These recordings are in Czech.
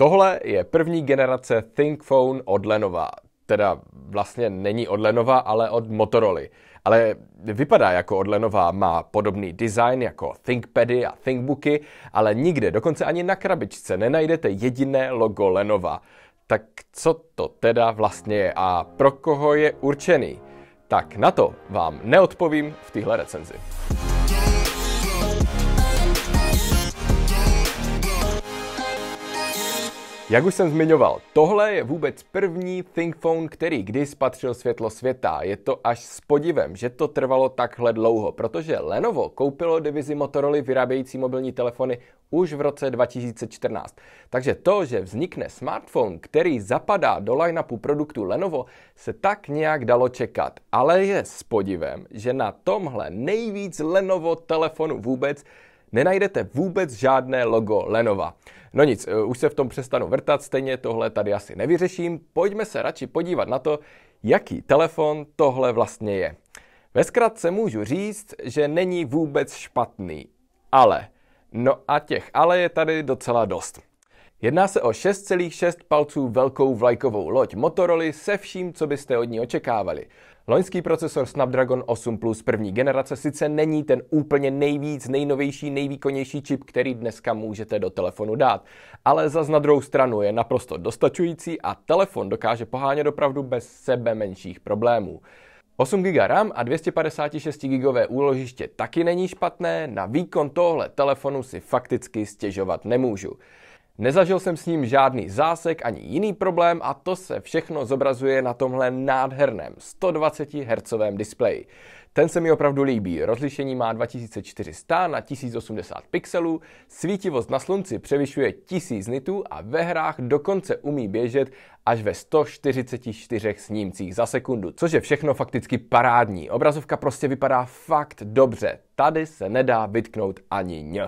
Tohle je první generace ThinkPhone od Lenova. Teda vlastně není od Lenova, ale od Motorola. Ale vypadá jako od Lenova, má podobný design jako ThinkPady a ThinkBooky, ale nikde, dokonce ani na krabičce, nenajdete jediné logo Lenova. Tak co to teda vlastně je a pro koho je určený? Tak na to vám neodpovím v téhle recenzi. Jak už jsem zmiňoval, tohle je vůbec první ThinkPhone, který kdy spatřil světlo světa. Je to až s podivem, že to trvalo takhle dlouho, protože Lenovo koupilo divizi Motorola vyrábějící mobilní telefony už v roce 2014. Takže to, že vznikne smartphone, který zapadá do line-upu produktu Lenovo, se tak nějak dalo čekat. Ale je s podivem, že na tomhle nejvíc Lenovo telefonu vůbec nenajdete vůbec žádné logo Lenova. No nic, eh, už se v tom přestanu vrtat, stejně tohle tady asi nevyřeším. Pojďme se radši podívat na to, jaký telefon tohle vlastně je. Ve zkratce můžu říct, že není vůbec špatný, ale, no a těch ale je tady docela dost. Jedná se o 6,6 palců velkou vlajkovou loď Motorola se vším, co byste od ní očekávali. Loňský procesor Snapdragon 8 Plus první generace sice není ten úplně nejvíc, nejnovější, nejvýkonnější čip, který dneska můžete do telefonu dát, ale za na druhou stranu je naprosto dostačující a telefon dokáže pohánět opravdu bez sebe menších problémů. 8 GB RAM a 256 GB úložiště taky není špatné, na výkon tohle telefonu si fakticky stěžovat nemůžu. Nezažil jsem s ním žádný zásek ani jiný problém a to se všechno zobrazuje na tomhle nádherném 120 Hz displeji. Ten se mi opravdu líbí. Rozlišení má 2400 na 1080 pixelů, svítivost na slunci převyšuje 1000 nitů a ve hrách dokonce umí běžet až ve 144 snímcích za sekundu, což je všechno fakticky parádní. Obrazovka prostě vypadá fakt dobře. Tady se nedá vytknout ani ně.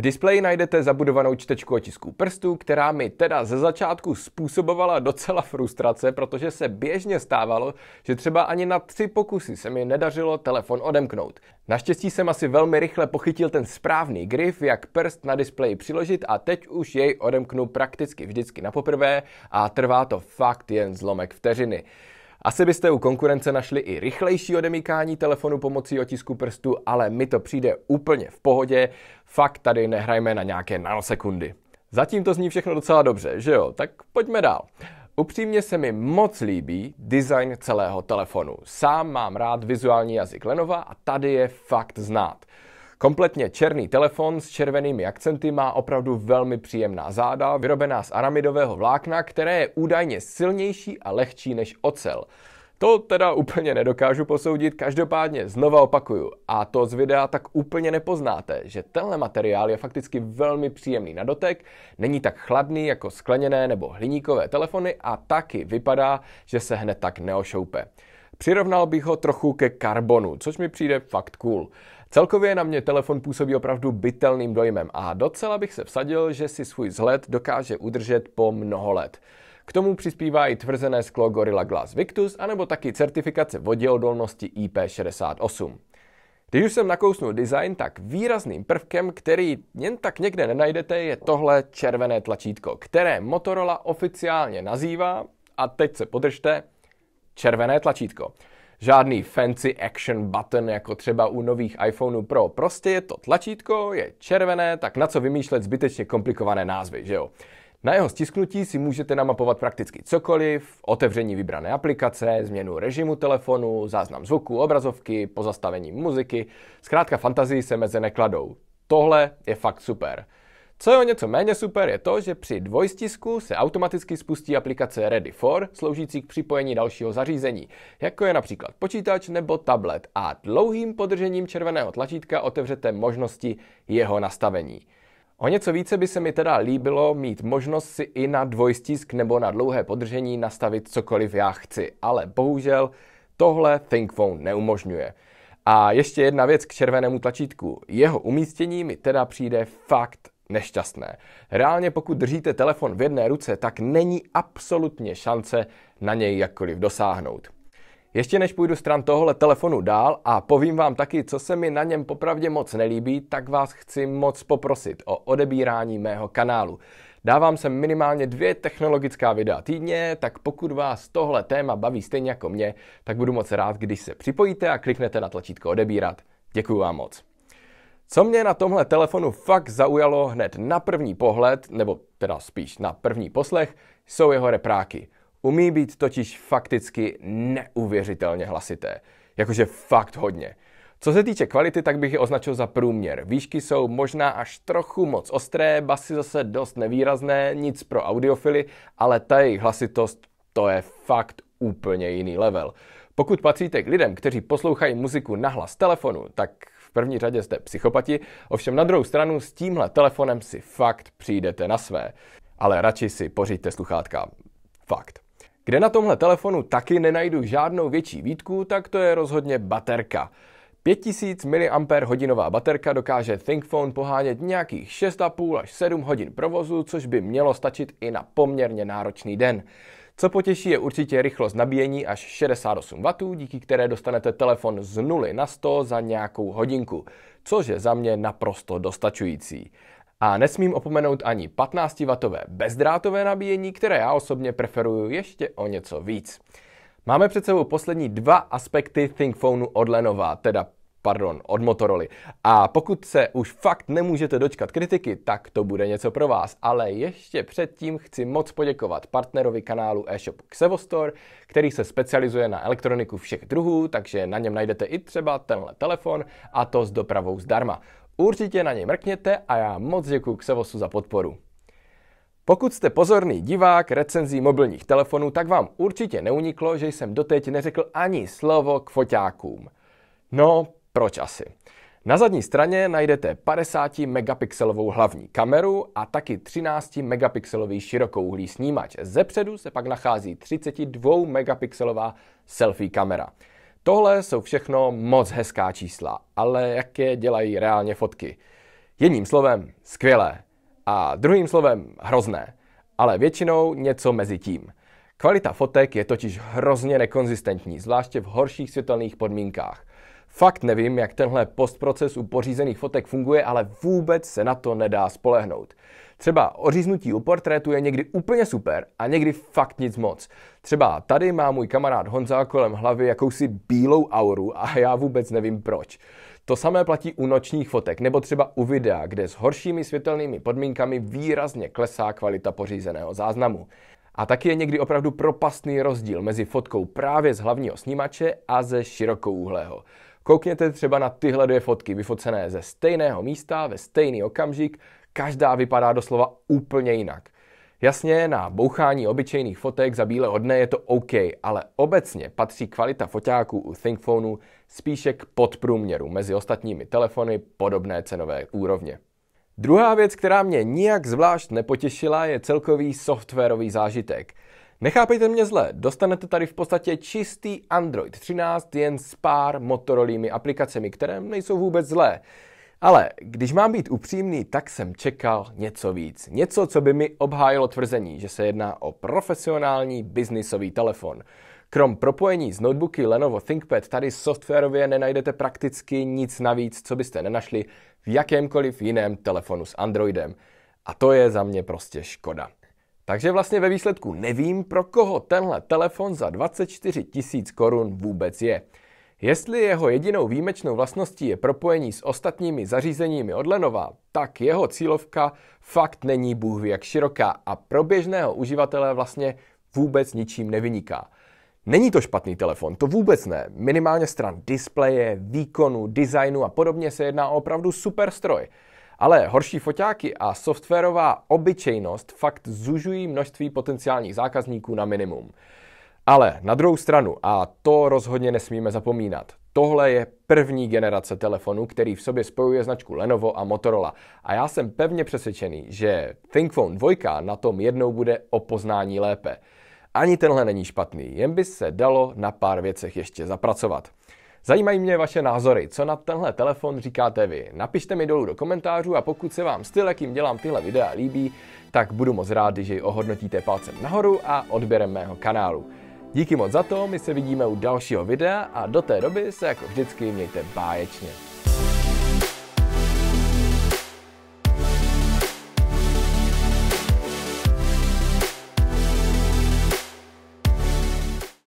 V displeji najdete zabudovanou čtečku otisků prstů, která mi teda ze začátku způsobovala docela frustrace, protože se běžně stávalo, že třeba ani na tři pokusy se mi nedařilo telefon odemknout. Naštěstí jsem asi velmi rychle pochytil ten správný grif, jak prst na displeji přiložit a teď už jej odemknu prakticky vždycky na poprvé a trvá to fakt jen zlomek vteřiny. Asi byste u konkurence našli i rychlejší odemykání telefonu pomocí otisku prstu, ale mi to přijde úplně v pohodě, fakt tady nehrajme na nějaké nanosekundy. Zatím to zní všechno docela dobře, že jo? Tak pojďme dál. Upřímně se mi moc líbí design celého telefonu. Sám mám rád vizuální jazyk Lenova a tady je fakt znát. Kompletně černý telefon s červenými akcenty má opravdu velmi příjemná záda, vyrobená z aramidového vlákna, které je údajně silnější a lehčí než ocel. To teda úplně nedokážu posoudit, každopádně znova opakuju, a to z videa tak úplně nepoznáte, že tenhle materiál je fakticky velmi příjemný na dotek, není tak chladný jako skleněné nebo hliníkové telefony a taky vypadá, že se hned tak neošoupe. Přirovnal bych ho trochu ke karbonu, což mi přijde fakt cool. Celkově na mě telefon působí opravdu bytelným dojmem a docela bych se vsadil, že si svůj vzhled dokáže udržet po mnoho let. K tomu přispívá i tvrzené sklo Gorilla Glass Victus, anebo taky certifikace voděodolnosti IP68. Když už jsem nakousnul design, tak výrazným prvkem, který jen tak někde nenajdete, je tohle červené tlačítko, které Motorola oficiálně nazývá, a teď se podržte, červené tlačítko žádný fancy action button jako třeba u nových iPhoneů Pro. Prostě je to tlačítko, je červené, tak na co vymýšlet zbytečně komplikované názvy, že jo? Na jeho stisknutí si můžete namapovat prakticky cokoliv, otevření vybrané aplikace, změnu režimu telefonu, záznam zvuku, obrazovky, pozastavení muziky. Zkrátka fantazii se meze nekladou. Tohle je fakt super. Co je o něco méně super, je to, že při dvojstisku se automaticky spustí aplikace Ready for, sloužící k připojení dalšího zařízení, jako je například počítač nebo tablet a dlouhým podržením červeného tlačítka otevřete možnosti jeho nastavení. O něco více by se mi teda líbilo mít možnost si i na dvojstisk nebo na dlouhé podržení nastavit cokoliv já chci, ale bohužel tohle ThinkPhone neumožňuje. A ještě jedna věc k červenému tlačítku. Jeho umístění mi teda přijde fakt nešťastné. Reálně pokud držíte telefon v jedné ruce, tak není absolutně šance na něj jakkoliv dosáhnout. Ještě než půjdu stran tohle telefonu dál a povím vám taky, co se mi na něm popravdě moc nelíbí, tak vás chci moc poprosit o odebírání mého kanálu. Dávám sem minimálně dvě technologická videa týdně, tak pokud vás tohle téma baví stejně jako mě, tak budu moc rád, když se připojíte a kliknete na tlačítko odebírat. Děkuji vám moc. Co mě na tomhle telefonu fakt zaujalo hned na první pohled, nebo teda spíš na první poslech, jsou jeho repráky. Umí být totiž fakticky neuvěřitelně hlasité. Jakože fakt hodně. Co se týče kvality, tak bych je označil za průměr. Výšky jsou možná až trochu moc ostré, basy zase dost nevýrazné, nic pro audiofily, ale ta jejich hlasitost, to je fakt úplně jiný level. Pokud patříte k lidem, kteří poslouchají muziku nahlas telefonu, tak v první řadě jste psychopati, ovšem na druhou stranu s tímhle telefonem si fakt přijdete na své. Ale radši si pořiďte sluchátka. Fakt. Kde na tomhle telefonu taky nenajdu žádnou větší výtku, tak to je rozhodně baterka. 5000 mAh baterka dokáže ThinkPhone pohánět nějakých 6,5 až 7 hodin provozu, což by mělo stačit i na poměrně náročný den. Co potěší je určitě rychlost nabíjení až 68 W, díky které dostanete telefon z 0 na 100 za nějakou hodinku, což je za mě naprosto dostačující. A nesmím opomenout ani 15W bezdrátové nabíjení, které já osobně preferuju ještě o něco víc. Máme před sebou poslední dva aspekty ThinkPhoneu od Lenova, teda pardon, od Motorola. A pokud se už fakt nemůžete dočkat kritiky, tak to bude něco pro vás. Ale ještě předtím chci moc poděkovat partnerovi kanálu e-shop Xevostore, který se specializuje na elektroniku všech druhů, takže na něm najdete i třeba tenhle telefon a to s dopravou zdarma. Určitě na něj mrkněte a já moc děkuji Xevosu za podporu. Pokud jste pozorný divák recenzí mobilních telefonů, tak vám určitě neuniklo, že jsem doteď neřekl ani slovo k foťákům. No, proč asi? Na zadní straně najdete 50 megapixelovou hlavní kameru a taky 13 megapixelový širokouhlý snímač. Zepředu se pak nachází 32 megapixelová selfie kamera. Tohle jsou všechno moc hezká čísla, ale jaké dělají reálně fotky? Jedním slovem, skvělé a druhým slovem hrozné, ale většinou něco mezi tím. Kvalita fotek je totiž hrozně nekonzistentní, zvláště v horších světelných podmínkách. Fakt nevím, jak tenhle postproces u pořízených fotek funguje, ale vůbec se na to nedá spolehnout. Třeba oříznutí u portrétu je někdy úplně super a někdy fakt nic moc. Třeba tady má můj kamarád Honza kolem hlavy jakousi bílou auru a já vůbec nevím proč. To samé platí u nočních fotek nebo třeba u videa, kde s horšími světelnými podmínkami výrazně klesá kvalita pořízeného záznamu. A taky je někdy opravdu propastný rozdíl mezi fotkou právě z hlavního snímače a ze širokouhlého. Koukněte třeba na tyhle dvě fotky vyfocené ze stejného místa ve stejný okamžik, každá vypadá doslova úplně jinak. Jasně, na bouchání obyčejných fotek za bíle odne je to OK, ale obecně patří kvalita foťáků u ThinkPhoneu spíše k podprůměru mezi ostatními telefony podobné cenové úrovně. Druhá věc, která mě nijak zvlášť nepotěšila, je celkový softwarový zážitek. Nechápejte mě zle, dostanete tady v podstatě čistý Android 13 jen s pár motorolými aplikacemi, které nejsou vůbec zlé. Ale když mám být upřímný, tak jsem čekal něco víc. Něco, co by mi obhájilo tvrzení, že se jedná o profesionální biznisový telefon. Krom propojení z notebooky Lenovo ThinkPad tady softwarově nenajdete prakticky nic navíc, co byste nenašli v jakémkoliv jiném telefonu s Androidem. A to je za mě prostě škoda. Takže vlastně ve výsledku nevím, pro koho tenhle telefon za 24 000 korun vůbec je. Jestli jeho jedinou výjimečnou vlastností je propojení s ostatními zařízeními od Lenova, tak jeho cílovka fakt není bůh jak široká a pro běžného uživatele vlastně vůbec ničím nevyniká. Není to špatný telefon, to vůbec ne. Minimálně stran displeje, výkonu, designu a podobně se jedná o opravdu super stroj. Ale horší foťáky a softwarová obyčejnost fakt zužují množství potenciálních zákazníků na minimum. Ale na druhou stranu, a to rozhodně nesmíme zapomínat, tohle je první generace telefonu, který v sobě spojuje značku Lenovo a Motorola. A já jsem pevně přesvědčený, že ThinkPhone 2 na tom jednou bude o poznání lépe. Ani tenhle není špatný, jen by se dalo na pár věcech ještě zapracovat. Zajímají mě vaše názory, co na tenhle telefon říkáte vy. Napište mi dolů do komentářů a pokud se vám styl, jakým dělám tyhle videa líbí, tak budu moc rád, když ji ohodnotíte palcem nahoru a odběrem mého kanálu. Díky moc za to, my se vidíme u dalšího videa a do té doby se jako vždycky mějte báječně.